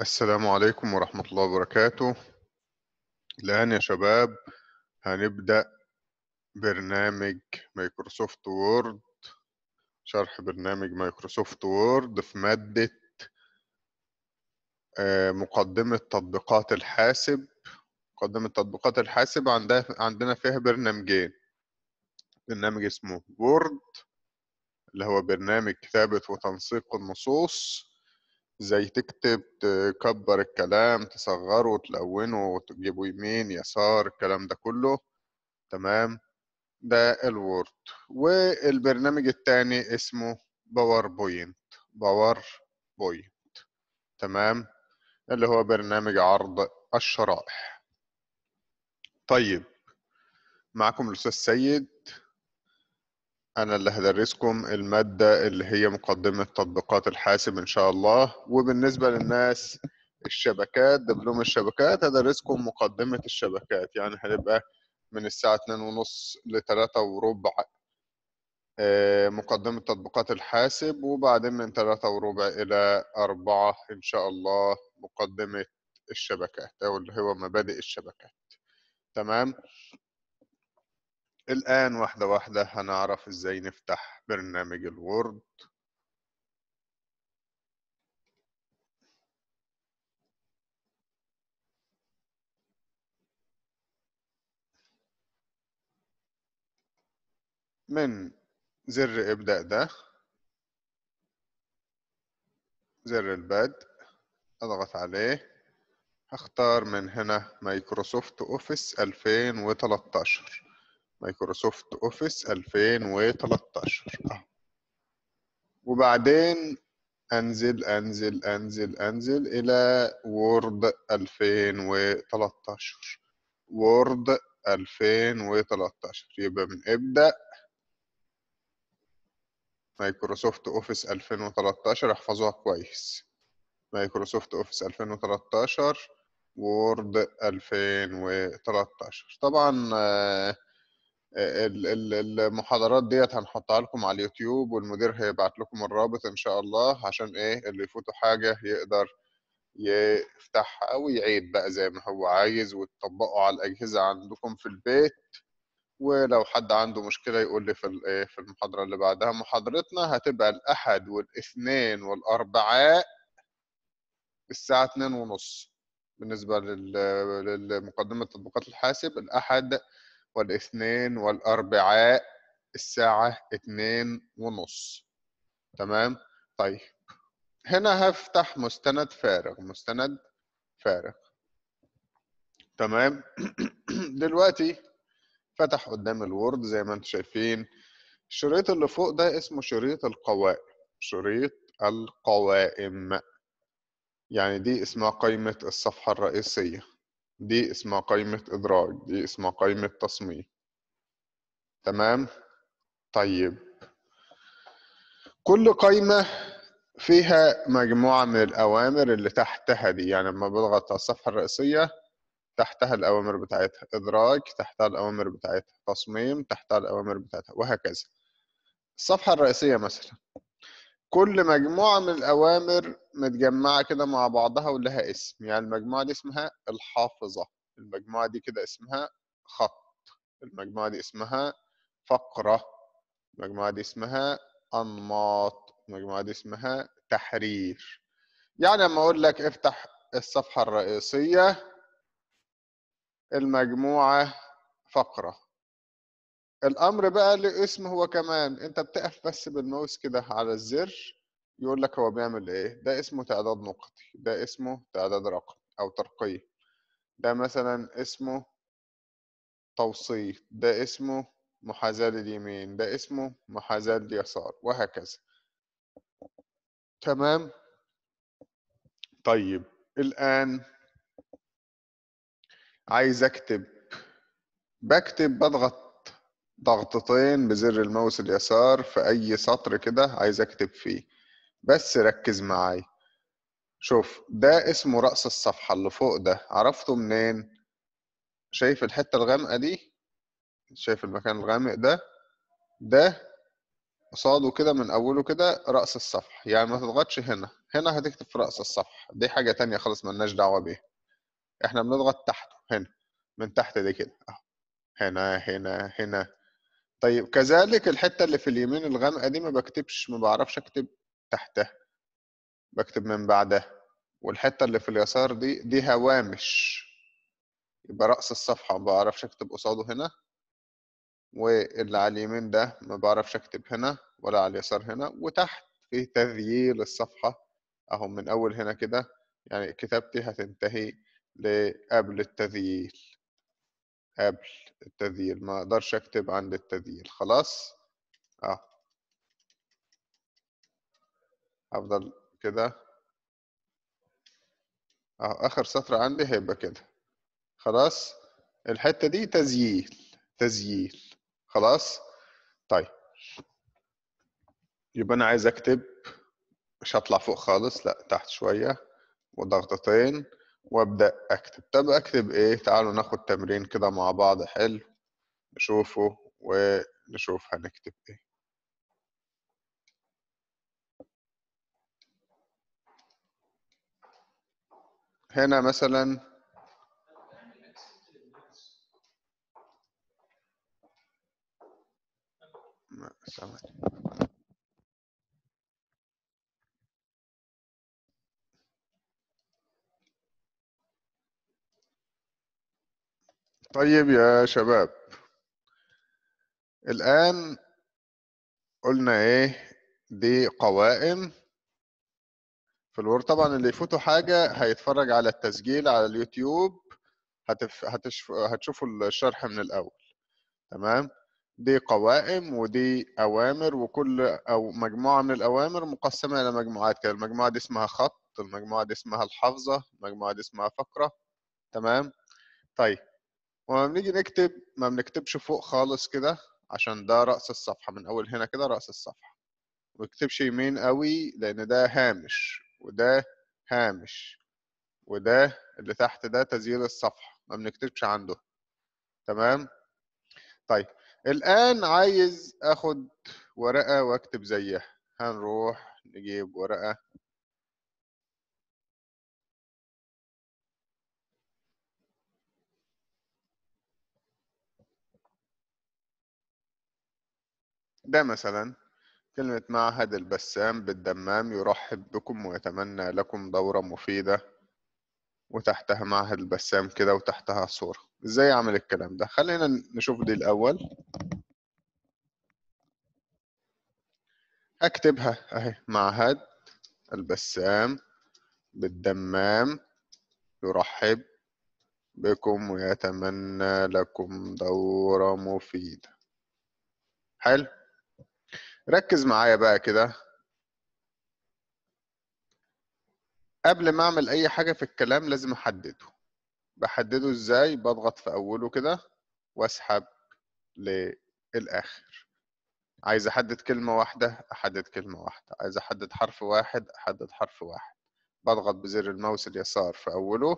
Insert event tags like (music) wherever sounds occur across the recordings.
السلام عليكم ورحمة الله وبركاته الآن يا شباب هنبدأ برنامج مايكروسوفت وورد شرح برنامج مايكروسوفت وورد في مادة آه، مقدمة تطبيقات الحاسب مقدمة تطبيقات الحاسب عندها عندنا فيها برنامجين برنامج اسمه وورد اللي هو برنامج كتابة وتنسيق النصوص زي تكتب تكبر الكلام تصغره تلونه تجيبه يمين يسار الكلام ده كله تمام ده الوورد والبرنامج التاني اسمه باوربوينت باور بوينت تمام اللي هو برنامج عرض الشرائح طيب معكم الأستاذ سيد أنا اللي هدرسكم المادة اللي هي مقدمة تطبيقات الحاسب إن شاء الله وبالنسبة للناس الشبكات دبلوم الشبكات هدرسكم مقدمة الشبكات يعني هتبقى من الساعة اتنين ونص لتلاتة وربع آه، مقدمة تطبيقات الحاسب وبعدين من تلاتة وربع إلى أربعة إن شاء الله مقدمة الشبكات أو اللي هو مبادئ الشبكات تمام الآن واحدة واحدة هنعرف إزاي نفتح برنامج الوورد من زر إبدأ ده زر البدء أضغط عليه هختار من هنا مايكروسوفت أوفيس 2013 مايكروسوفت اوفيس 2013 آه. وبعدين انزل انزل انزل انزل الى وورد 2013 وورد 2013 يبقى من ابدا مايكروسوفت اوفيس 2013 احفظوها كويس مايكروسوفت اوفيس 2013 وورد 2013 طبعا آه المحاضرات ديت هنحطها لكم على اليوتيوب والمدير هيبعت لكم الرابط ان شاء الله عشان ايه اللي يفوتوا حاجه يقدر يفتحها او يعيد بقى زي ما هو عايز وتطبقه على الاجهزه عندكم في البيت ولو حد عنده مشكله يقول لي في إيه، في المحاضره اللي بعدها محاضرتنا هتبقى الاحد والاثنين والاربعاء الساعه 2:30 بالنسبه لمقدمه تطبيقات الحاسب الاحد والاثنين والأربعاء الساعة اتنين ونص تمام طيب هنا هفتح مستند فارغ مستند فارغ تمام (clears throat) دلوقتي فتح قدام الوورد زي ما انتم شايفين الشريط اللي فوق ده اسمه شريط القوائم شريط القوائم يعني دي اسمها قائمة الصفحة الرئيسية دي اسمها قايمة إدراج دي اسمها قايمة تصميم تمام طيب كل قايمة فيها مجموعة من الأوامر اللي تحتها دي يعني لما بضغط على الصفحة الرئيسية تحتها الأوامر بتاعتها إدراج تحتها الأوامر بتاعتها تصميم تحتها الأوامر بتاعتها وهكذا الصفحة الرئيسية مثلا كل مجموعة من الأوامر متجمعة كده مع بعضها ولها اسم يعني المجموعة دي اسمها الحافظة المجموعة دي كده اسمها خط المجموعة دي اسمها فقرة المجموعة دي اسمها أنماط المجموعة دي اسمها تحرير يعني لما أقول لك افتح الصفحة الرئيسية المجموعة فقرة الامر بقى له اسم هو كمان انت بتقف بس بالماوس كده على الزر يقول لك هو بيعمل ايه ده اسمه تعداد نقطي ده اسمه تعداد رقم او ترقية ده مثلا اسمه توسيط ده اسمه محاذاة لليمين ده اسمه محاذاة لليسار وهكذا تمام طيب الآن عايز أكتب بكتب بضغط ضغطتين بزر الماوس اليسار في أي سطر كده عايز أكتب فيه بس ركز معايا شوف ده اسمه رأس الصفحة اللي فوق ده عرفته منين؟ شايف الحتة الغامقة دي؟ شايف المكان الغامق ده؟ ده قصاده كده من أوله كده رأس الصفحة يعني ما تضغطش هنا هنا هتكتب في رأس الصفحة دي حاجة تانية خالص ملناش دعوة بيها احنا بنضغط تحته هنا من تحت دي كده هنا هنا هنا طيب كذلك الحته اللي في اليمين الغامقه دي ما بكتبش ما بعرفش اكتب تحتها بكتب من بعدها والحته اللي في اليسار دي دي هوامش يبقى راس الصفحه ما بعرفش اكتب قصاده هنا واللي على اليمين ده ما بعرفش اكتب هنا ولا على اليسار هنا وتحت في تذييل الصفحه اهو من اول هنا كده يعني كتابتي هتنتهي لقبل التذييل قبل التذييل ما اقدرش اكتب عند التذييل خلاص اه افضل كده اهو اخر سطر عندي هيبقى كده خلاص الحته دي تذييل تذييل خلاص طيب يبقى انا عايز اكتب مش هطلع فوق خالص لا تحت شويه وضغطتين وابدا اكتب طب اكتب ايه تعالوا ناخد تمرين كده مع بعض حلو نشوفه ونشوف هنكتب ايه هنا مثلا طيب يا شباب الآن قلنا ايه دي قوائم في الورد طبعا اللي يفوتوا حاجة هيتفرج على التسجيل على اليوتيوب هتف... هتشف... هتشوفوا الشرح من الأول تمام دي قوائم ودي أوامر وكل أو مجموعة من الأوامر مقسمة إلى مجموعات كده المجموعة دي اسمها خط المجموعة دي اسمها الحافظة المجموعة دي اسمها فقرة تمام طيب ولما بنيجي نكتب ما بنكتبش فوق خالص كده عشان ده رأس الصفحة من أول هنا كده رأس الصفحة ما بنكتبش يمين قوي لأن ده هامش وده هامش وده اللي تحت ده تزيين الصفحة ما بنكتبش عنده تمام طيب الآن عايز آخد ورقة وأكتب زيها هنروح نجيب ورقة ده مثلا كلمة معهد البسام بالدمام يرحب بكم ويتمنى لكم دورة مفيدة وتحتها معهد البسام كده وتحتها صورة ازاي اعمل الكلام ده خلينا نشوف دي الاول هكتبها اهي معهد البسام بالدمام يرحب بكم ويتمنى لكم دورة مفيدة حلو ركز معايا بقى كده قبل ما اعمل اي حاجه في الكلام لازم احدده بحدده ازاي بضغط في اوله كده واسحب للاخر عايز احدد كلمه واحده احدد كلمه واحده عايز احدد حرف واحد احدد حرف واحد بضغط بزر الماوس اليسار في اوله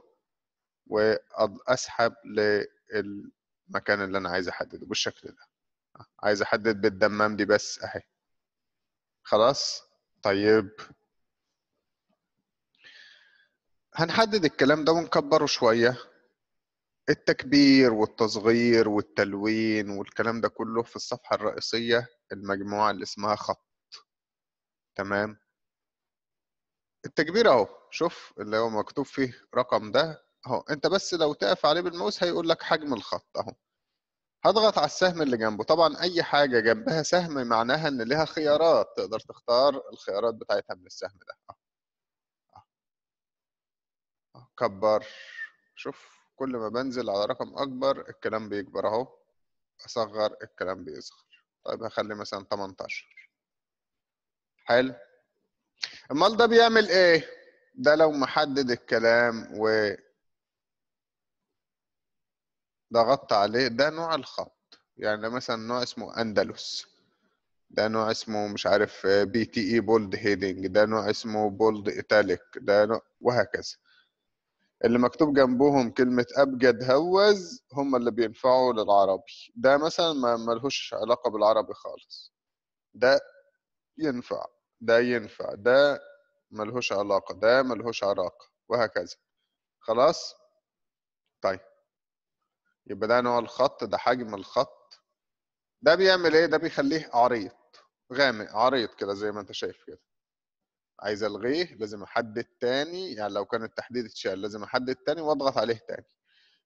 واسحب للمكان اللي انا عايز احدده بالشكل ده عايز احدد بالدمام دي بس اهي خلاص طيب هنحدد الكلام ده ونكبره شوية التكبير والتصغير والتلوين والكلام ده كله في الصفحة الرئيسية المجموعة اللي اسمها خط تمام التكبير اهو شوف اللي هو مكتوب فيه رقم ده اهو انت بس لو تقف عليه بالماوس هيقول لك حجم الخط اهو هضغط على السهم اللي جنبه طبعا اي حاجه جنبها سهم معناها ان لها خيارات تقدر تختار الخيارات بتاعتها من السهم ده أه. أه. أه. كبر شوف كل ما بنزل على رقم اكبر الكلام بيكبر اهو اصغر الكلام بيصغر طيب هخلي مثلا 18 حلو امال ده بيعمل ايه ده لو محدد الكلام و ضغطت عليه ده نوع الخط يعني ده مثلا نوع اسمه اندلس ده نوع اسمه مش عارف آه، بي تي اي بولد هيدنج ده نوع اسمه بولد ايتاليك ده نوع وهكذا اللي مكتوب جنبهم كلمة أبجد هوز هم اللي بينفعوا للعربي ده مثلا ما ملهوش علاقة بالعربي خالص ده ينفع ده ينفع ده ملهوش علاقة ده ملهوش علاقة وهكذا خلاص طيب يبقى ده نوع الخط ده حجم الخط ده بيعمل ايه ده بيخليه عريض غامق عريض كده زي ما انت شايف كده عايز الغيه لازم احدد تاني يعني لو كان التحديد اتشال لازم احدد تاني واضغط عليه تاني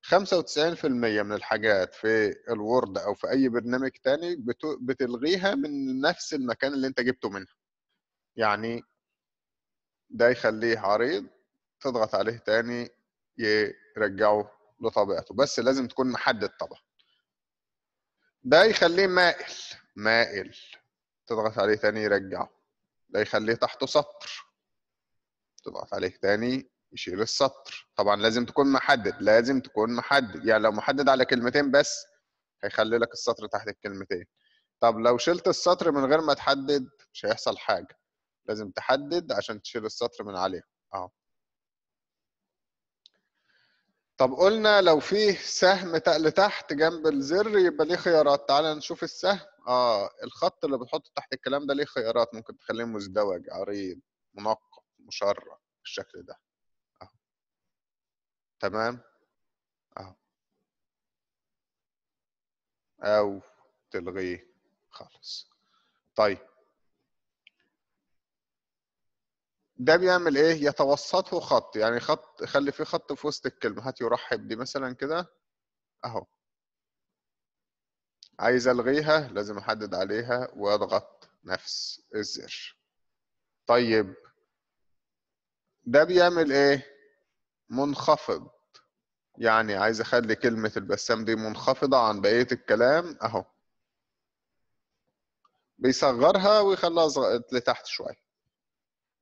95% من الحاجات في الوورد او في اي برنامج تاني بتلغيها من نفس المكان اللي انت جبته منها يعني ده يخليه عريض تضغط عليه تاني يرجعه لطبيعته بس لازم تكون محدد طبعا ده يخليه مائل مائل تضغط عليه تاني يرجعه ده يخليه تحته سطر تضغط عليه تاني يشيل السطر طبعا لازم تكون محدد لازم تكون محدد يعني لو محدد على كلمتين بس هيخلي لك السطر تحت الكلمتين طب لو شلت السطر من غير ما تحدد مش هيحصل حاجه لازم تحدد عشان تشيل السطر من عليه اهو طب قلنا لو فيه سهم لتحت جنب الزر يبقى ليه خيارات تعال نشوف السهم اه الخط اللي بتحطه تحت الكلام ده ليه خيارات ممكن تخليه مزدوج عريض منقط مشرع بالشكل ده اهو تمام اهو او تلغيه خالص طيب ده بيعمل ايه يتوسطه خط يعني خط خلي فيه خط في وسط الكلمه هات يرحب دي مثلا كده اهو عايز الغيها لازم احدد عليها واضغط نفس الزر طيب ده بيعمل ايه منخفض يعني عايز اخلي كلمه البسام دي منخفضه عن بقيه الكلام اهو بيصغرها ويخليها لتحت شويه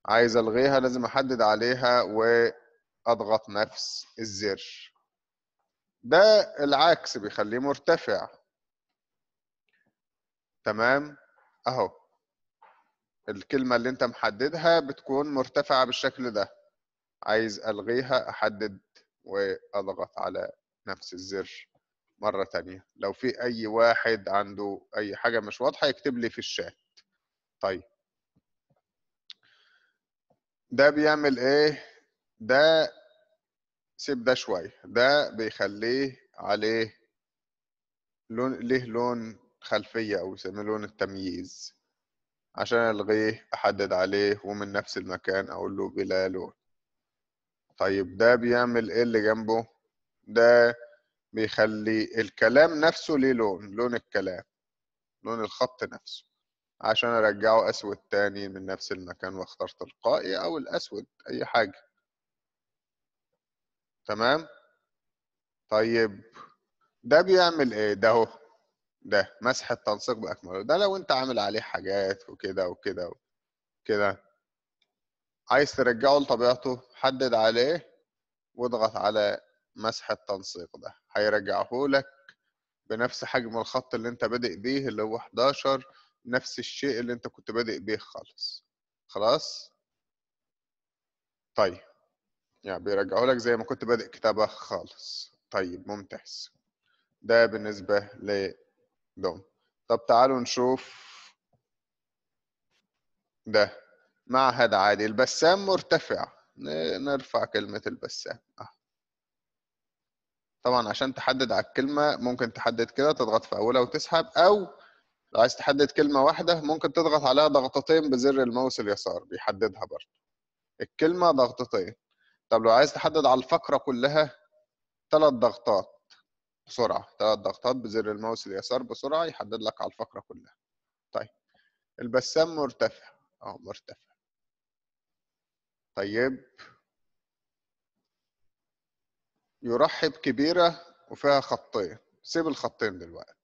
عايز الغيها لازم احدد عليها واضغط نفس الزر ده العكس بيخليه مرتفع تمام اهو الكلمه اللي انت محددها بتكون مرتفعه بالشكل ده عايز الغيها احدد واضغط على نفس الزر مره تانية لو في اي واحد عنده اي حاجه مش واضحه يكتب لي في الشات طيب ده بيعمل ايه ده سيب ده شويه ده بيخليه عليه لون ليه لون خلفيه او يسميه لون التمييز عشان الغيه احدد عليه ومن نفس المكان اقول له بلا لون طيب ده بيعمل ايه اللي جنبه ده بيخلي الكلام نفسه ليه لون لون الكلام لون الخط نفسه عشان ارجعه اسود تاني من نفس المكان واختار تلقائي او الاسود اي حاجة تمام طيب ده بيعمل ايه ده اهو ده مسح التنسيق باكمله ده لو انت عامل عليه حاجات وكده وكده وكده عايز ترجعه لطبيعته حدد عليه واضغط على مسح التنسيق ده هيرجعه لك بنفس حجم الخط اللي انت بادئ بيه اللي هو 11 نفس الشيء اللي انت كنت بادئ بيه خالص خلاص طيب يعني بيرجعوا لك زي ما كنت بادئ كتابة خالص طيب ممتاز ده بالنسبة لدوم طب تعالوا نشوف ده معهد عادي البسام مرتفع نرفع كلمة البسام آه. طبعا عشان تحدد على الكلمة ممكن تحدد كده تضغط في أولها وتسحب أو لو عايز تحدد كلمة واحدة ممكن تضغط عليها ضغطتين بزر الماوس اليسار بيحددها برضه الكلمة ضغطتين طب لو عايز تحدد على الفقرة كلها ثلاث ضغطات بسرعة ثلاث ضغطات بزر الماوس اليسار بسرعة يحدد لك على الفقرة كلها طيب البسام مرتفع اه مرتفع طيب يرحب كبيرة وفيها خطين سيب الخطين دلوقتي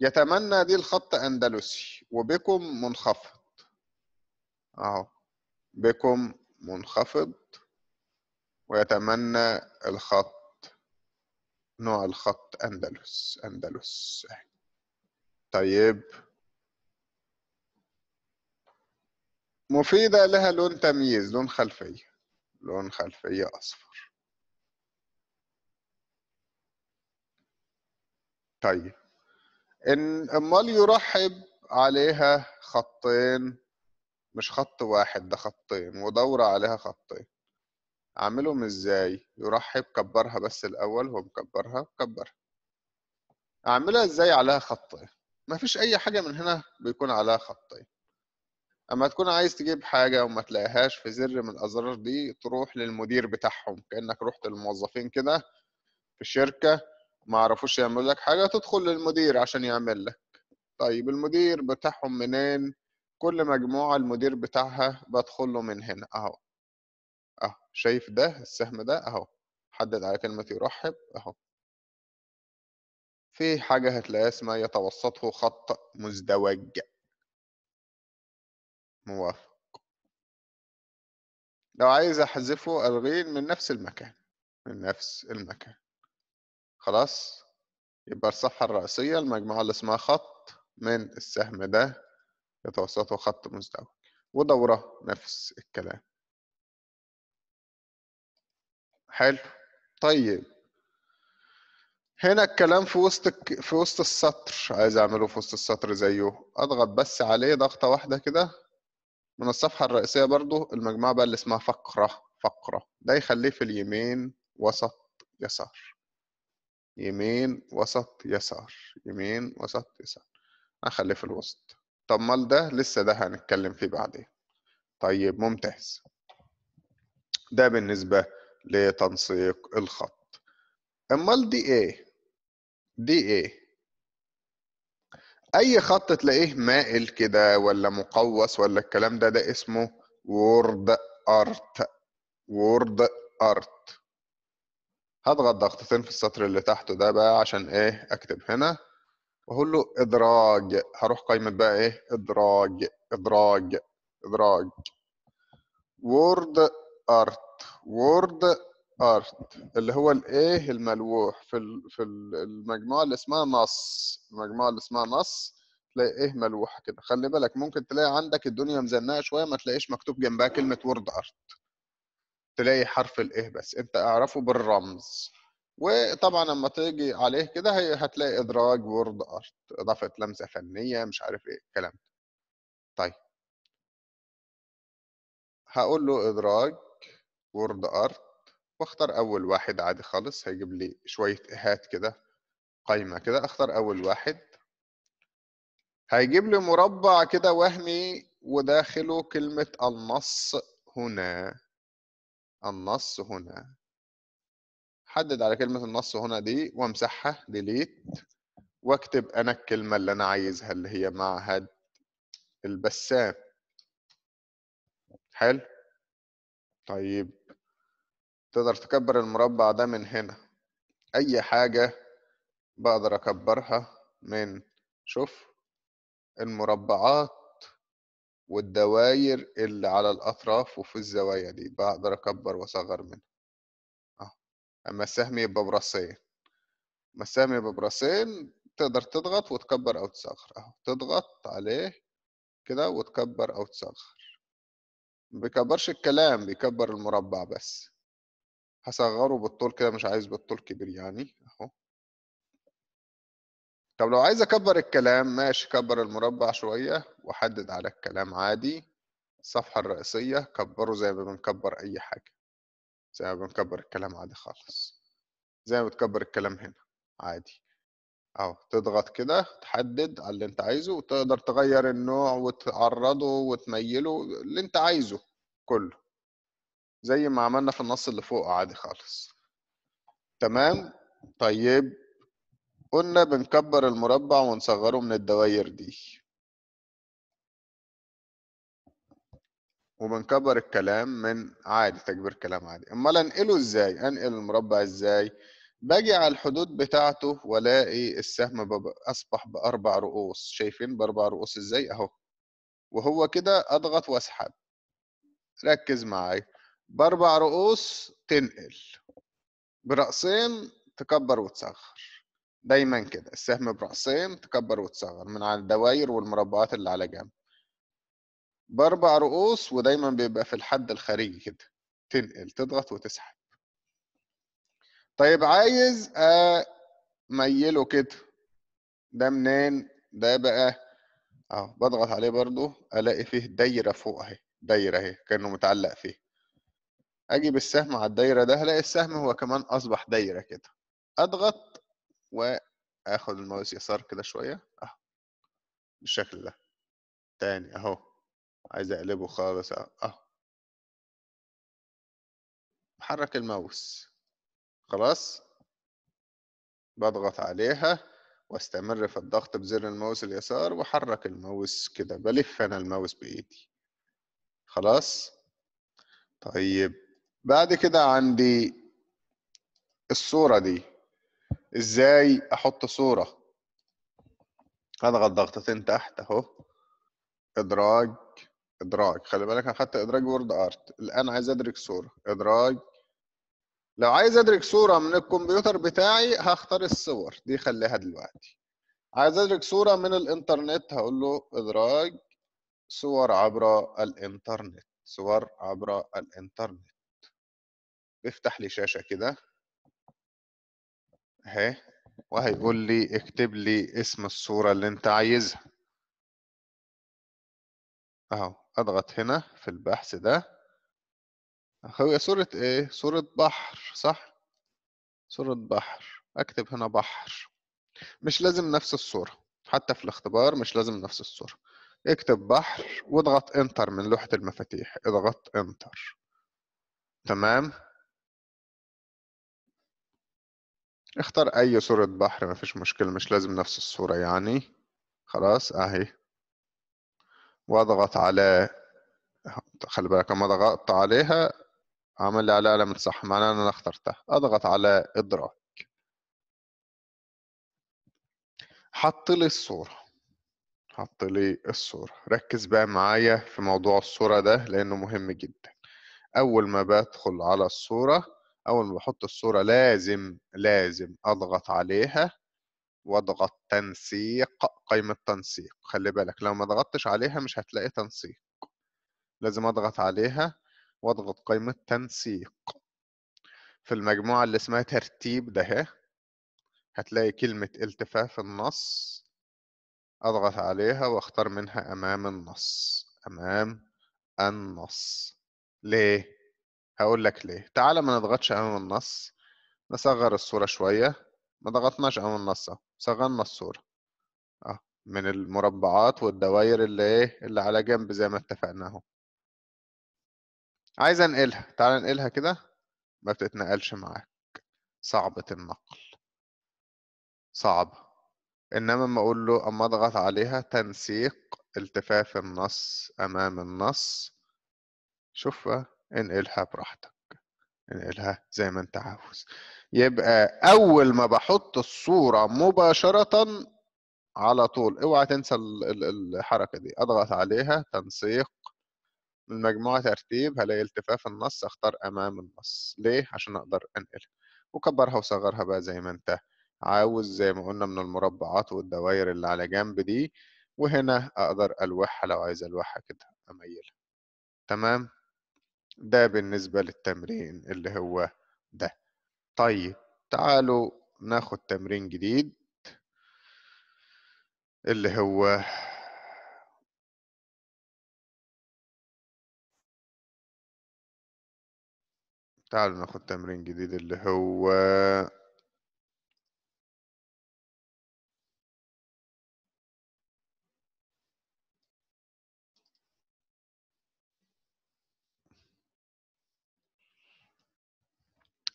يتمنى دي الخط أندلسي وبكم منخفض أهو بكم منخفض ويتمنى الخط نوع الخط أندلس أندلس طيب مفيدة لها لون تمييز لون خلفية لون خلفية أصفر طيب إن امال يرحب عليها خطين مش خط واحد ده خطين ودورة عليها خطين اعملهم ازاي يرحب كبرها بس الاول هو مكبرها كبرها اعملها ازاي عليها خطين مفيش اي حاجة من هنا بيكون عليها خطين اما تكون عايز تجيب حاجة وما تلاقيهاش في زر من الازرار دي تروح للمدير بتاعهم كأنك رحت للموظفين كده في الشركة ما عرفوش يعملوا لك حاجه تدخل للمدير عشان يعمل لك طيب المدير بتاعهم منين كل مجموعه المدير بتاعها بدخل له من هنا اهو اهو شايف ده السهم ده اهو حدد على كلمه يرحب اهو في حاجه هتلاقيها اسمها يتوسطه خط مزدوج موافق لو عايز احذفه الغيه من نفس المكان من نفس المكان خلاص يبقى الصفحة الرئيسية المجموعة اللي اسمها خط من السهم ده يتوسطه خط مزدوج ودوره نفس الكلام حلو طيب هنا الكلام في وسط ك... في وسط السطر عايز اعمله في وسط السطر زيه اضغط بس عليه ضغطه واحده كده من الصفحه الرئيسيه برضو المجموعه بقى اللي اسمها فقره فقره ده يخليه في اليمين وسط يسار يمين وسط يسار يمين وسط يسار هخليه في الوسط طب مال ده لسه ده هنتكلم فيه بعدين طيب ممتاز ده بالنسبة لتنسيق الخط امال دي ايه دي ايه اي خط تلاقيه مائل كده ولا مقوس ولا الكلام ده ده اسمه وورد ارت وورد ارت هضغط ضغطتين في السطر اللي تحته ده بقى عشان ايه اكتب هنا واقول له ادراج هروح قايمه بقى ايه ادراج ادراج ادراج وورد ارت وورد ارت اللي هو الايه الملوح في في المجموعه اللي اسمها نص المجموعه اللي اسمها نص تلاقي ايه ملوحه كده خلي بالك ممكن تلاقي عندك الدنيا مزنقه شويه ما تلاقيش مكتوب جنبها كلمه وورد ارت تلاقي حرف الايه بس انت اعرفه بالرمز وطبعا لما تيجي عليه كده هتلاقي ادراج وورد ارت اضافه لمسه فنيه مش عارف ايه الكلام ده طيب هقول له ادراج وورد ارت واختار اول واحد عادي خالص هيجيب لي شويه ايهات كده قايمه كده اختار اول واحد هيجيب لي مربع كده وهمي وداخله كلمه النص هنا النص هنا حدد على كلمة النص هنا دي وامسحها ديليت واكتب انا الكلمة اللي انا عايزها اللي هي معهد البسام حلو طيب تقدر تكبر المربع ده من هنا اي حاجة بقدر اكبرها من شوف المربعات والدواير اللي على الأطراف وفي الزوايا دي بقدر أكبر وأصغر منها آه. أما السهم يبقى براسين أما السهم يبقى براسين تقدر تضغط وتكبر أو تصغر أهو تضغط عليه كده وتكبر أو تصغر مبيكبرش الكلام بيكبر المربع بس هصغره بالطول كده مش عايز بالطول كبير يعني طب لو عايز اكبر الكلام ماشي كبر المربع شوية وحدد على الكلام عادي الصفحة الرئيسية كبره زي ما بنكبر أي حاجة زي ما بنكبر الكلام عادي خالص زي ما بتكبر الكلام هنا عادي اهو تضغط كده تحدد على اللي انت عايزه وتقدر تغير النوع وتعرضه وتميله اللي انت عايزه كله زي ما عملنا في النص اللي فوق عادي خالص تمام طيب قلنا بنكبر المربع ونصغره من الدواير دي وبنكبر الكلام من عادي تكبير كلام عادي امال انقله ازاي انقل المربع ازاي باجي على الحدود بتاعته والاقي السهم اصبح باربع رؤوس شايفين باربع رؤوس ازاي اهو وهو كده اضغط واسحب ركز معايا باربع رؤوس تنقل برأسين تكبر وتصغر دايما كده السهم برأسين تكبر وتصغر من على الدواير والمربعات اللي على جنب بأربع رؤوس ودايما بيبقى في الحد الخارجي كده تنقل تضغط وتسحب طيب عايز أميله كده ده منين ده بقى اهو بضغط عليه برضو الاقي فيه دايره فوق اهي دايره اهي كانه متعلق فيه اجيب السهم على الدايره ده الاقي السهم هو كمان اصبح دايره كده اضغط واخد الماوس يسار كده شويه اهو بالشكل ده تاني اهو عايز اقلبه خالص اهو بحرك الماوس خلاص بضغط عليها واستمر في الضغط بزر الماوس اليسار واحرك الماوس كده بلف انا الماوس بايدي خلاص طيب بعد كده عندي الصورة دي ازاي احط صورة هضغط ضغطتين تحت اهو ادراج ادراج خلي بالك انا خدت ادراج وورد ارت الان عايز ادرج صورة ادراج لو عايز ادرج صورة من الكمبيوتر بتاعي هختار الصور دي خليها دلوقتي عايز ادرج صورة من الانترنت هقول له ادراج صور عبر الانترنت صور عبر الانترنت بيفتح لي شاشة كده اهي وهيقول لي اكتب لي اسم الصورة اللي انت عايزها اهو اضغط هنا في البحث ده اخوي صورة ايه؟ صورة بحر صح؟ صورة بحر اكتب هنا بحر مش لازم نفس الصورة حتى في الاختبار مش لازم نفس الصورة اكتب بحر واضغط انتر من لوحة المفاتيح اضغط انتر تمام اختار اي صورة بحر ما فيش مشكلة مش لازم نفس الصورة يعني خلاص اهي واضغط على خلي بالك اما ضغطت عليها عمل لي عليها علامة صح معناه ان انا اخترتها اضغط على ادراك حط لي الصورة حط لي الصورة ركز بقى معايا في موضوع الصورة ده لأنه مهم جدا أول ما بدخل على الصورة اول ما بحط الصوره لازم لازم اضغط عليها واضغط تنسيق قائمه تنسيق خلي بالك لو ما ضغطتش عليها مش هتلاقي تنسيق لازم اضغط عليها واضغط قائمه تنسيق في المجموعه اللي اسمها ترتيب ده هتلاقي كلمه التفاف النص اضغط عليها واختار منها امام النص امام النص ليه هقول لك ليه تعالى ما نضغطش امام النص نصغر الصورة شوية ما ضغطناش امام النص صغرنا الصورة اه من المربعات والدوائر اللي ايه اللي على جنب زي ما اتفقنا اهو عايز انقلها تعالى انقلها كده ما بتتنقلش معاك صعبة النقل صعبة انما اما اقول له اما اضغط عليها تنسيق التفاف النص امام النص شوف انقلها براحتك انقلها زي ما انت عاوز يبقى اول ما بحط الصورة مباشرة على طول اوعى تنسى الحركة دي اضغط عليها تنسيق المجموعة ترتيب هلاقي التفاف النص اختار امام النص ليه عشان اقدر انقلها وكبرها وصغرها بقى زي ما انت عاوز زي ما قلنا من المربعات والدوائر اللي على جنب دي وهنا اقدر الوحها لو عايز الوحها كده اميلها تمام ده بالنسبة للتمرين اللي هو ده طيب تعالوا ناخد تمرين جديد اللي هو تعالوا ناخد تمرين جديد اللي هو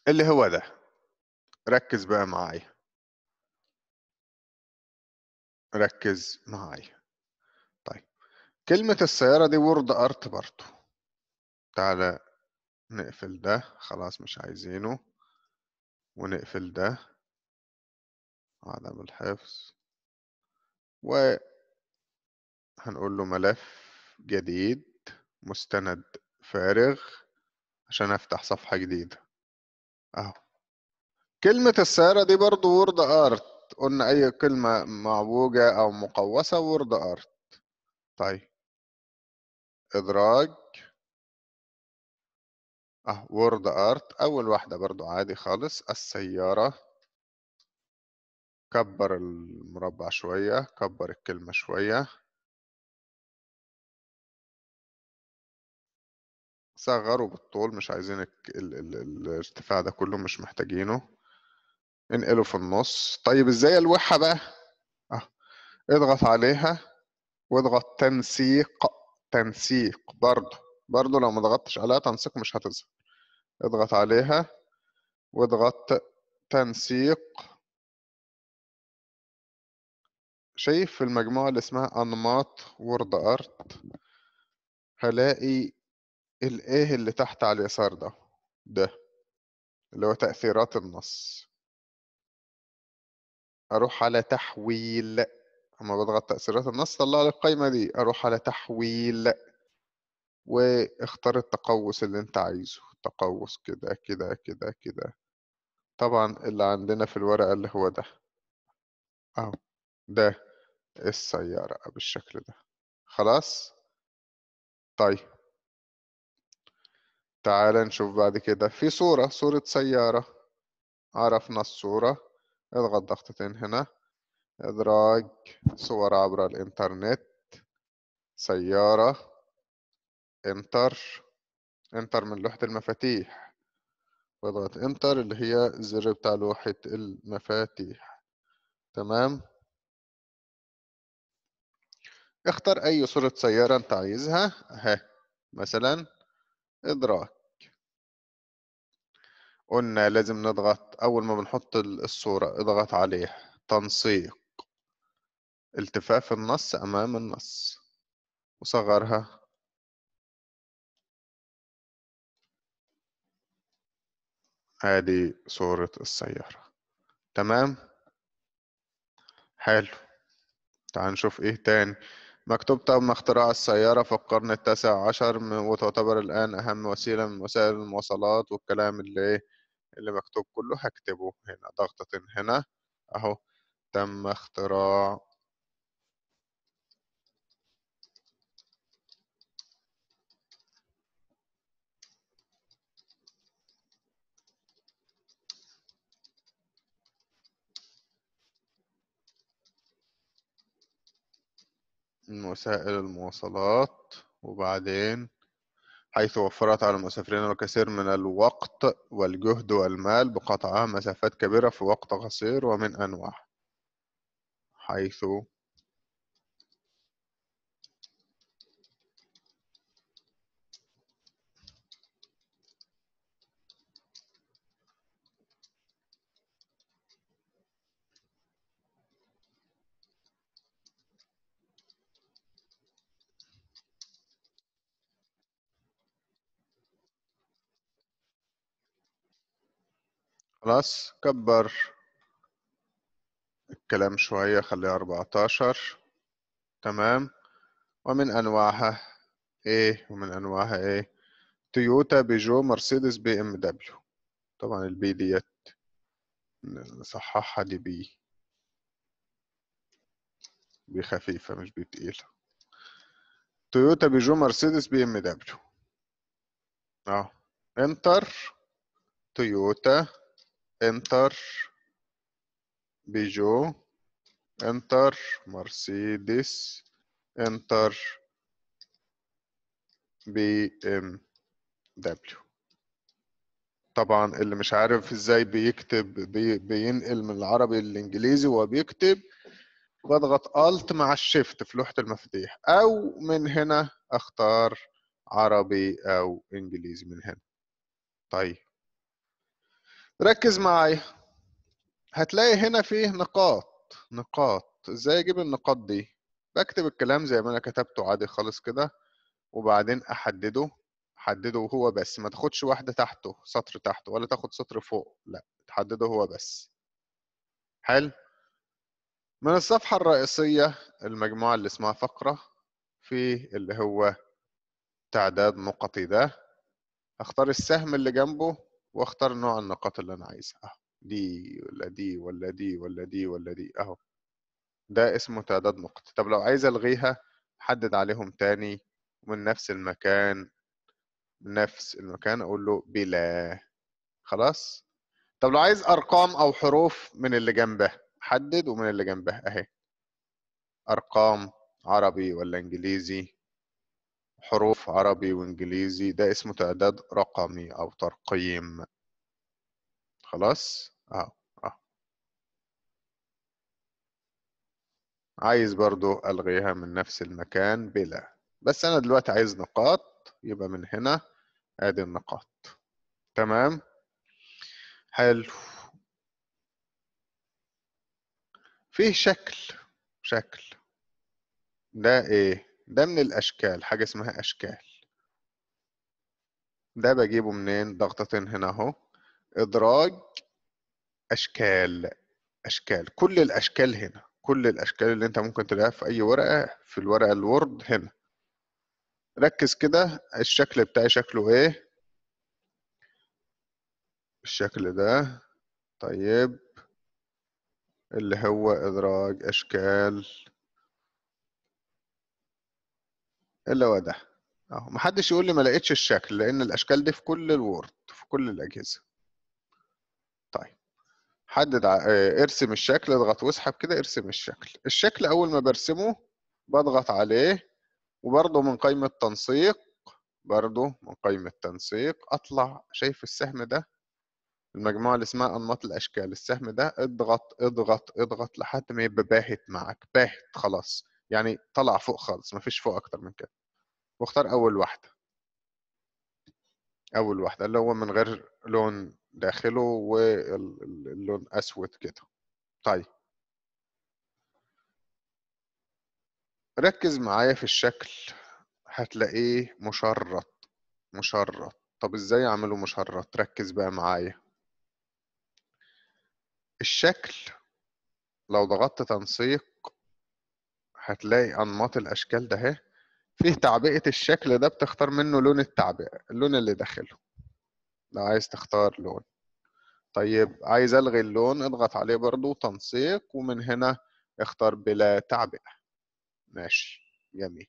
اللي هو ده ركز بقى معايا ركز معايا طيب كلمة السيارة دي وورد أرت برضو تعالى نقفل ده خلاص مش عايزينه ونقفل ده عدم الحفظ هنقول له ملف جديد مستند فارغ عشان افتح صفحة جديدة اهو كلمة السيارة دي برضو وورد ارت قلنا اي كلمة معوجة او مقوسة وورد ارت طيب ادراج اه وورد ارت اول واحدة برضو عادي خالص السيارة كبر المربع شوية كبر الكلمة شوية صغروا بالطول مش عايزين ال... ال... الارتفاع ده كله مش محتاجينه انقله في النص طيب ازاي الوحها بقى اه اضغط عليها واضغط تنسيق تنسيق برضو برضو لو ما ضغطتش عليها تنسيق مش هتظهر اضغط عليها واضغط تنسيق شايف في المجموعة اللي اسمها أنماط وورد أرت هلاقي الايه اللي تحت على اليسار ده ده اللي هو تأثيرات النص اروح على تحويل اما بضغط تأثيرات النص طلع لي القايمة دي اروح على تحويل واختار التقوس اللي انت عايزه تقوس كده كده كده كده طبعا اللي عندنا في الورقة اللي هو ده اهو ده السيارة بالشكل ده خلاص طيب تعال نشوف بعد كده في صورة صورة سيارة عرفنا الصورة اضغط ضغطتين هنا إدراج صور عبر الإنترنت سيارة انتر انتر من لوحة المفاتيح واضغط انتر اللي هي الزر بتاع لوحة المفاتيح تمام اختر أي صورة سيارة أنت عايزها أهي مثلا إدراك قلنا لازم نضغط أول ما بنحط الصورة اضغط عليها تنسيق التفاف النص أمام النص وصغرها هذه صورة السيارة تمام حلو تعال نشوف ايه تاني مكتوبة تم اختراع السيارة في القرن التاسع عشر وتعتبر الآن أهم وسيلة من وسائل المواصلات والكلام اللي إيه اللي مكتوب كله هكتبه هنا ضغطة هنا أهو تم اختراع من وسائل المواصلات وبعدين حيث وفرت على المسافرين الكثير من الوقت والجهد والمال بقطعها مسافات كبيرة في وقت قصير ومن أنواع حيث خلاص كبر الكلام شوية خلي 14 تمام ومن أنواعها إيه ومن أنواعها إيه تويوتا بيجو مرسيدس بي إم دبليو طبعا البي ديت نصححها دي بي بي خفيفة مش بي تقيلة تويوتا بيجو مرسيدس بي إم دبليو أه إنتر تويوتا انتر بيجو انتر مرسيدس انتر بي ام دبليو طبعا اللي مش عارف ازاي بيكتب بي بينقل من العربي للانجليزي وهو بيكتب بضغط الت مع الشيفت في لوحه المفاتيح او من هنا اختار عربي او انجليزي من هنا طيب ركز معايا هتلاقي هنا فيه نقاط نقاط ازاي اجيب النقاط دي بكتب الكلام زي ما انا كتبته عادي خالص كده وبعدين احدده احدده هو بس ما تاخدش واحده تحته سطر تحته ولا تاخد سطر فوق لا تحدده هو بس حلو من الصفحه الرئيسيه المجموعه اللي اسمها فقره في اللي هو تعداد نقطي ده اختار السهم اللي جنبه واختار نوع النقاط اللي انا عايزها دي ولا دي ولا دي ولا دي ولا دي اهو ده اسمه تعداد نقط طب لو عايز الغيها حدد عليهم تاني من نفس المكان نفس المكان اقول له بلا خلاص طب لو عايز ارقام او حروف من اللي جنبها حدد ومن اللي جنبها اهي ارقام عربي ولا انجليزي حروف عربي وانجليزي ده اسمه تعداد رقمي او ترقيم خلاص اه اه عايز برضو الغيها من نفس المكان بلا بس انا دلوقتي عايز نقاط يبقى من هنا ادي النقاط تمام حلو فيه شكل شكل ده ايه ده من الأشكال حاجة اسمها أشكال ده بجيبه منين ضغطتين هنا أهو إدراج أشكال أشكال كل الأشكال هنا كل الأشكال اللي أنت ممكن تلاقيها في أي ورقة في الورقة الورد هنا ركز كده الشكل بتاعي شكله إيه الشكل ده طيب اللي هو إدراج أشكال الا هو ده اهو محدش يقول لي ما لقيتش الشكل لان الاشكال دي في كل الوورد في كل الاجهزه طيب حدد آه، ارسم الشكل اضغط واسحب كده ارسم الشكل الشكل اول ما برسمه بضغط عليه وبرضه من قائمه تنسيق برضه من قائمه تنسيق اطلع شايف السهم ده المجموعه اللي اسمها انماط الاشكال السهم ده اضغط اضغط اضغط لحد ما يبقى باهت معاك باهت خلاص يعني طلع فوق خالص ما فيش فوق اكتر من كده واختار اول واحده اول واحده اللي هو من غير لون داخله واللون اسود كده طيب ركز معايا في الشكل هتلاقيه مشرط مشرط طب ازاي اعمله مشرط ركز بقى معايا الشكل لو ضغطت تنسيق هتلاقي انماط الاشكال ده اهي فيه تعبئه الشكل ده بتختار منه لون التعبئه اللون اللي داخله لو عايز تختار لون طيب عايز الغي اللون اضغط عليه برضو تنسيق ومن هنا اختار بلا تعبئه ماشي جميل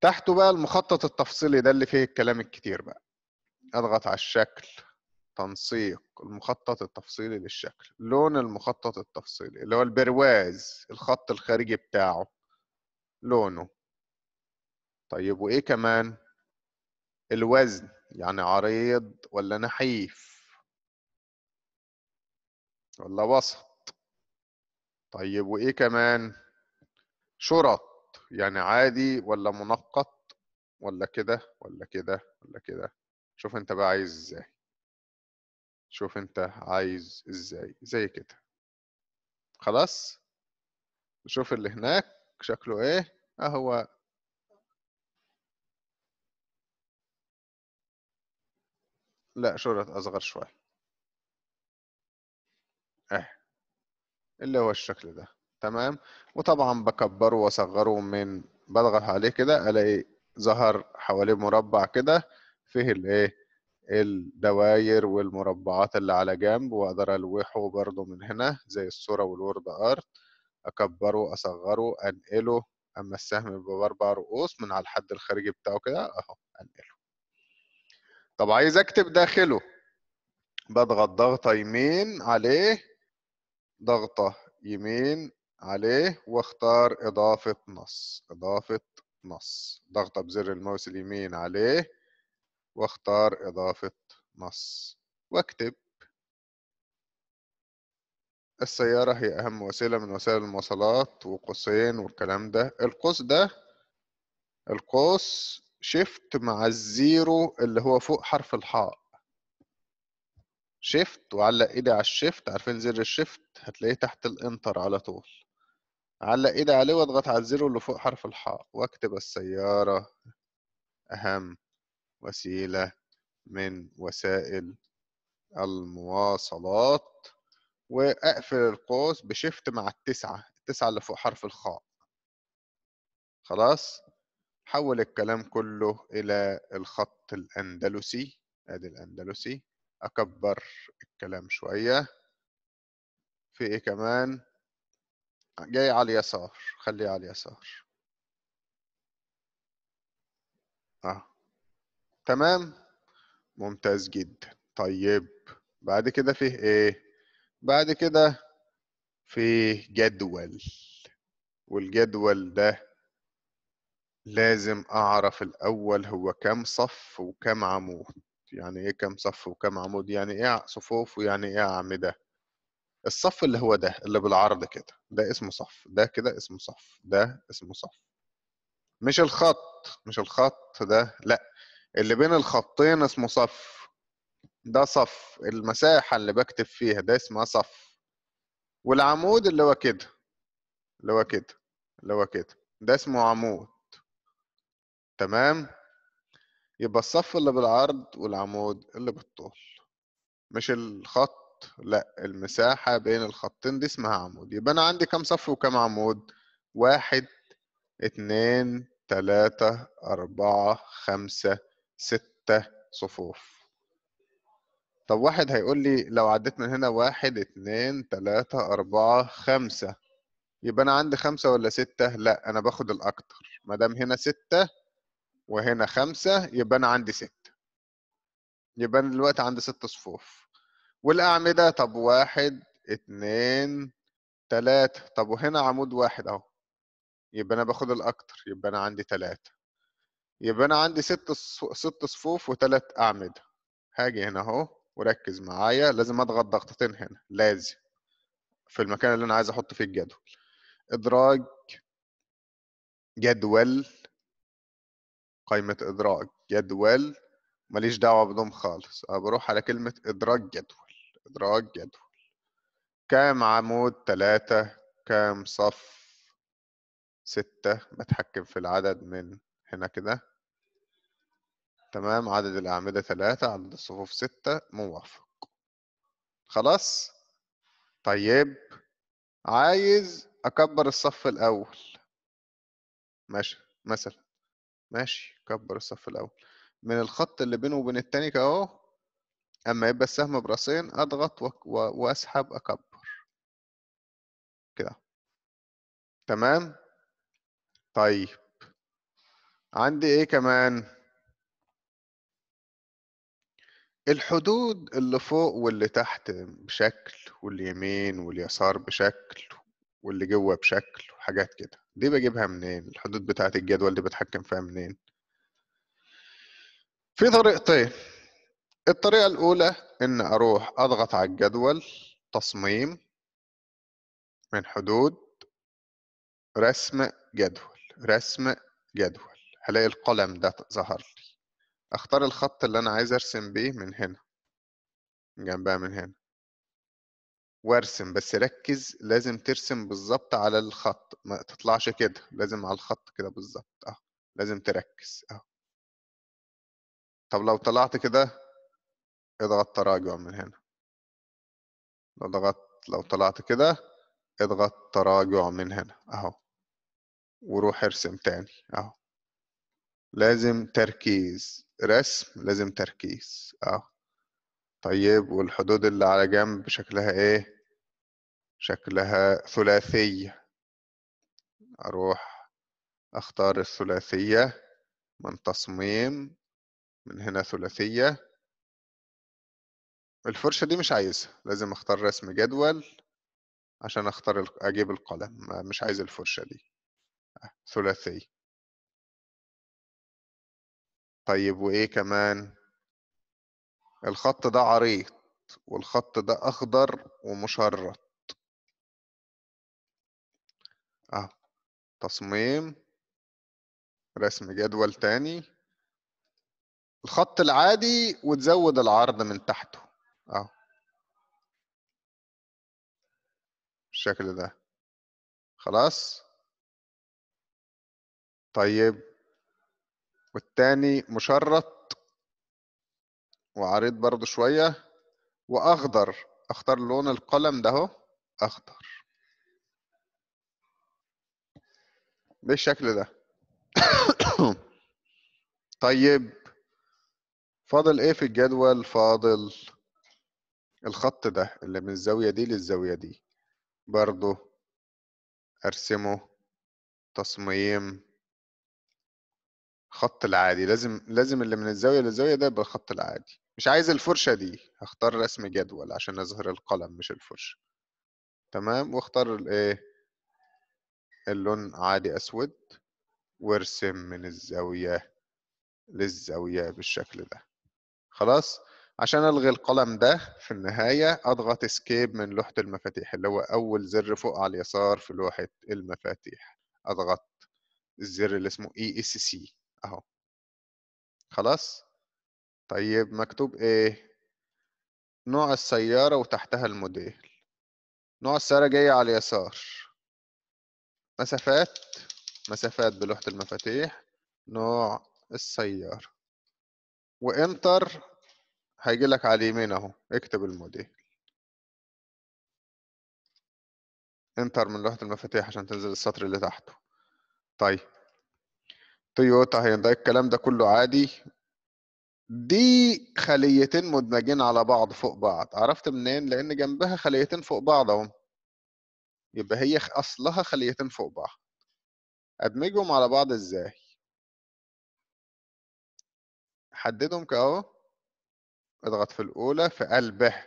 تحته بقى المخطط التفصيلي ده اللي فيه الكلام الكتير بقى اضغط على الشكل تنسيق المخطط التفصيلي للشكل لون المخطط التفصيلي اللي هو البرواز الخط الخارجي بتاعه لونه طيب وإيه كمان الوزن يعني عريض ولا نحيف ولا وسط طيب وإيه كمان شرط يعني عادي ولا منقط ولا كده ولا كده ولا كده شوف انت بقى عايز ازاي شوف انت عايز ازاي زي كده خلاص شوف اللي هناك شكله ايه اهو اه لا شرط اصغر شوي اه اللي هو الشكل ده تمام وطبعا بكبره واصغره من بضغط عليه كده الاقي ظهر حواليه مربع كده فيه الايه الدواير والمربعات اللي على جنب واقدر الوحه برضو من هنا زي الصورة والورد ارت اكبره اصغره انقله اما السهم باربع رؤوس من على الحد الخارجي بتاعه كده اهو انقله طب عايز اكتب داخله بضغط ضغطة يمين عليه ضغطة يمين عليه واختار اضافة نص اضافة نص ضغطة بزر الماوس اليمين عليه واختار إضافة نص واكتب السيارة هي أهم وسيلة من وسائل المواصلات وقوسين والكلام ده القوس ده القوس شيفت مع الزيرو اللي هو فوق حرف الحاء شيفت وعلق ايدي على الشيفت عارفين زر الشيفت هتلاقيه تحت الانتر على طول علق ايدي عليه واضغط على الزيرو اللي فوق حرف الحاء واكتب السيارة أهم وسيلة من وسائل المواصلات وأقفل القوس بشيفت مع التسعة التسعة اللي فوق حرف الخاء خلاص حول الكلام كله إلى الخط الأندلسي أدي الأندلسي أكبر الكلام شوية في إيه كمان جاي على اليسار خليه على اليسار اه تمام ممتاز جدا طيب بعد كده فيه ايه بعد كده فيه جدول والجدول ده لازم اعرف الاول هو كام صف وكام عمود يعني ايه كام صف وكام عمود يعني ايه صفوف ويعني ايه اعمده الصف اللي هو ده اللي بالعرض كده ده اسمه صف ده كده اسمه صف ده اسمه صف مش الخط مش الخط ده لا اللي بين الخطين اسمه صف ده صف المساحة اللي بكتب فيها ده اسمها صف والعمود اللي هو كده اللي هو كده اللي هو كده ده اسمه عمود تمام يبقى الصف اللي بالعرض والعمود اللي بالطول مش الخط لا المساحة بين الخطين دي اسمها عمود يبقى أنا عندي كام صف وكام عمود واحد اتنين تلاتة أربعة خمسة ستة صفوف طب واحد هيقول لي لو عديت من هنا واحد اتنين تلاتة أربعة خمسة يبقى أنا عندي خمسة ولا ستة؟ لأ أنا باخد الأكتر ما دام هنا ستة وهنا خمسة يبقى أنا عندي ستة يبقى أنا دلوقتي عندي ستة صفوف والأعمدة طب واحد اتنين تلاتة طب وهنا عمود واحد أهو يبقى أنا باخد الأكتر يبقى أنا عندي تلاتة يبقى انا عندي ست ست صفوف وثلاث اعمده هاجي هنا اهو وركز معايا لازم اضغط ضغطتين هنا لازم في المكان اللي انا عايز احط فيه الجدول ادراج جدول قائمه ادراج جدول ماليش دعوه بدهم خالص أنا بروح على كلمه ادراج جدول ادراج جدول كام عمود ثلاثة كام صف ستة بتحكم في العدد من هنا كده تمام عدد الأعمدة ثلاثة عدد الصفوف ستة موافق خلاص طيب عايز أكبر الصف الأول ماشي مثلا ماشي كبر الصف الأول من الخط اللي بينه وبين التاني كأهو أما يبقى السهم براسين أضغط و... و... وأسحب أكبر كده تمام طيب عندي إيه كمان الحدود اللي فوق واللي تحت بشكل واليمين واليسار بشكل واللي جوه بشكل وحاجات كده دي بجيبها منين الحدود بتاعة الجدول دي بتحكم فيها منين في طريقتين الطريقة الأولى إن أروح أضغط على الجدول تصميم من حدود رسم جدول رسم جدول هلاقي القلم ده ظهر اختار الخط اللي انا عايز ارسم بيه من هنا جنبها من هنا وارسم بس ركز لازم ترسم بالظبط على الخط ما تطلعش كده لازم على الخط كده بالظبط اهو لازم تركز اهو طب لو طلعت كده اضغط تراجع من هنا لو ضغطت لو طلعت كده اضغط تراجع من هنا اهو وروح ارسم تاني اهو لازم تركيز رسم لازم تركيز اه طيب والحدود اللي على جنب شكلها ايه شكلها ثلاثية اروح اختار الثلاثية من تصميم من هنا ثلاثية الفرشة دي مش عايزها لازم اختار رسم جدول عشان اختار اجيب القلم مش عايز الفرشة دي آه، ثلاثية طيب وايه كمان الخط ده عريض والخط ده اخضر ومشرط أه تصميم رسم جدول تاني الخط العادي وتزود العرض من تحته أه الشكل ده خلاص طيب والتاني مشرط وعريض برضو شوية وأخضر أختار لون القلم ده اهو أخضر بالشكل ده (coughs) طيب فاضل ايه في الجدول فاضل الخط ده اللي من الزاوية دي للزاوية دي برضو أرسمه تصميم الخط العادي لازم لازم اللي من الزاويه للزاويه ده يبقى الخط العادي مش عايز الفرشه دي هختار رسم جدول عشان اظهر القلم مش الفرشه تمام واختار الايه اللون عادي اسود وارسم من الزاويه للزاويه بالشكل ده خلاص عشان الغي القلم ده في النهايه اضغط اسكيب من لوحه المفاتيح اللي هو اول زر فوق على اليسار في لوحه المفاتيح اضغط الزر اللي اسمه اي اس سي اهو خلاص طيب مكتوب ايه نوع السيارة وتحتها الموديل نوع السيارة جاية على اليسار مسافات مسافات بلوحة المفاتيح نوع السيارة وانتر هيجي لك على اليمين اهو اكتب الموديل انتر من لوحة المفاتيح عشان تنزل السطر اللي تحته طيب تويوتا هيونداي الكلام ده كله عادي دي خليتين مدمجين على بعض فوق بعض عرفت منين لان جنبها خليتين فوق بعض اهم يبقى هي اصلها خليتين فوق بعض ادمجهم على بعض ازاي حددهم كاهو اضغط في الاولى في قلبه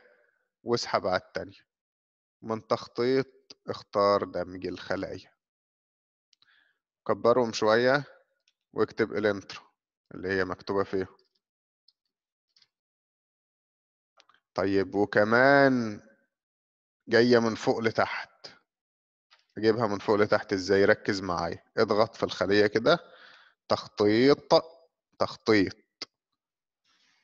واسحب على التانية من تخطيط اختار دمج الخلايا كبرهم شويه واكتب الانترو اللي هي مكتوبة فيها طيب وكمان جاية من فوق لتحت اجيبها من فوق لتحت ازاي ركز معايا اضغط في الخلية كده تخطيط تخطيط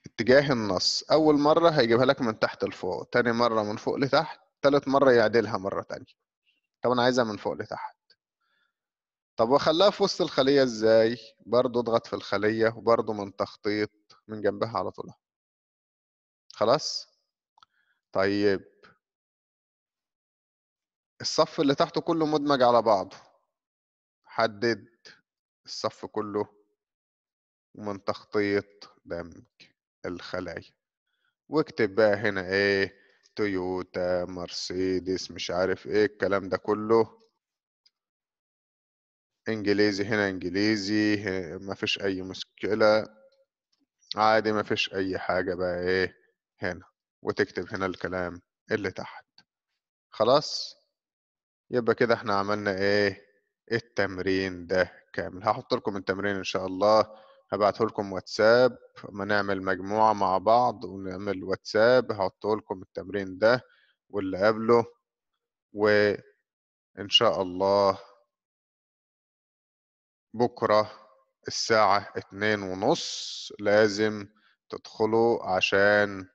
اتجاه النص اول مرة هيجيبها لك من تحت لفوق تاني مرة من فوق لتحت تالت مرة يعدلها مرة تانية طب انا عايزها من فوق لتحت طب وخلاها في وسط الخلية ازاي؟ برضه اضغط في الخلية وبرضه من تخطيط من جنبها على طول خلاص؟ طيب الصف اللي تحته كله مدمج على بعضه حدد الصف كله ومن تخطيط دمج الخلايا واكتب بقى هنا ايه تويوتا مرسيدس مش عارف ايه الكلام ده كله انجليزي هنا انجليزي ما فيش اي مشكله عادي ما فيش اي حاجه بقى ايه هنا وتكتب هنا الكلام اللي تحت خلاص يبقى كده احنا عملنا ايه التمرين ده كامل هحط لكم التمرين ان شاء الله هبعته لكم واتساب ما نعمل مجموعه مع بعض ونعمل واتساب هحط لكم التمرين ده واللي قبله وان شاء الله بكرة الساعة اتنين ونص لازم تدخلوا عشان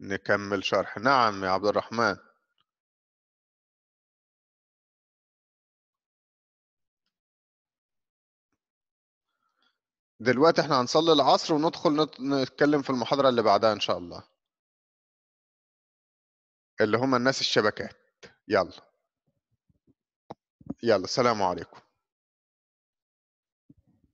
نكمل شرح نعم يا عبد الرحمن دلوقتي احنا هنصلي العصر وندخل نتكلم في المحاضرة اللي بعدها ان شاء الله اللي هم الناس الشبكات يلا يلا السلام عليكم